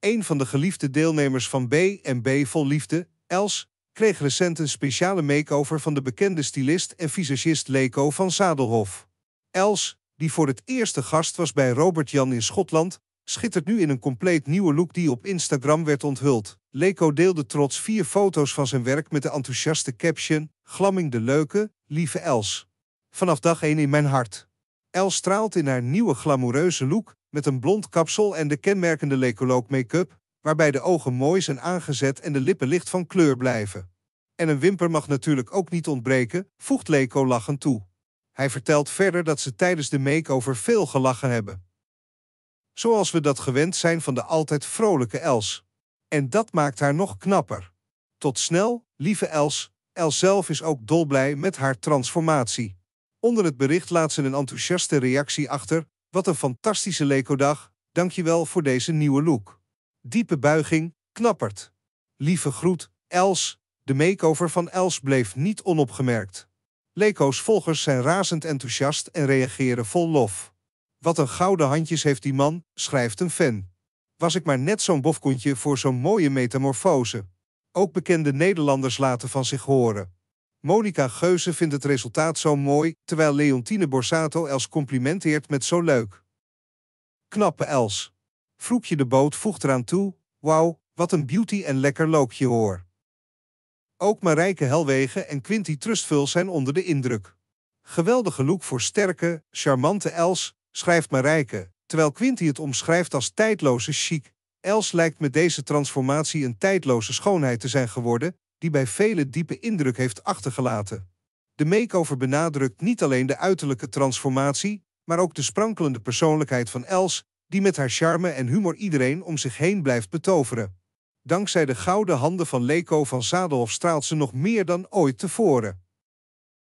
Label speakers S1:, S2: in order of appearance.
S1: een van de geliefde deelnemers van B Vol Liefde, Els, kreeg recent een speciale makeover van de bekende stylist en visagist Leko van Zadelhof. Els, die voor het eerste gast was bij Robert Jan in Schotland, schittert nu in een compleet nieuwe look die op Instagram werd onthuld. Leko deelde trots vier foto's van zijn werk met de enthousiaste caption Glamming de leuke, lieve Els. Vanaf dag 1 in mijn hart. Els straalt in haar nieuwe glamoureuze look met een blond kapsel en de kenmerkende lecoloog make-up, waarbij de ogen mooi zijn aangezet en de lippen licht van kleur blijven. En een wimper mag natuurlijk ook niet ontbreken, voegt Leco lachend toe. Hij vertelt verder dat ze tijdens de makeover veel gelachen hebben. Zoals we dat gewend zijn van de altijd vrolijke Els. En dat maakt haar nog knapper. Tot snel, lieve Els. Els zelf is ook dolblij met haar transformatie. Onder het bericht laat ze een enthousiaste reactie achter, wat een fantastische Leco-dag. Dankjewel voor deze nieuwe look. Diepe buiging, knappert. Lieve groet, Els. De makeover van Els bleef niet onopgemerkt. Leco's volgers zijn razend enthousiast en reageren vol lof. Wat een gouden handjes heeft die man, schrijft een fan. Was ik maar net zo'n bofkontje voor zo'n mooie metamorfose. Ook bekende Nederlanders laten van zich horen. Monica Geuze vindt het resultaat zo mooi, terwijl Leontine Borsato Els complimenteert met zo leuk. Knappe Els. Vroekje de Boot voegt eraan toe, wauw, wat een beauty en lekker loopje hoor. Ook Marijke Helwegen en Quinty Trustvul zijn onder de indruk. Geweldige look voor sterke, charmante Els, schrijft Marijke, terwijl Quinty het omschrijft als tijdloze chic. Els lijkt met deze transformatie een tijdloze schoonheid te zijn geworden, die bij velen diepe indruk heeft achtergelaten. De makeover benadrukt niet alleen de uiterlijke transformatie, maar ook de sprankelende persoonlijkheid van Els, die met haar charme en humor iedereen om zich heen blijft betoveren. Dankzij de gouden handen van Leko van Zadelhof straalt ze nog meer dan ooit tevoren.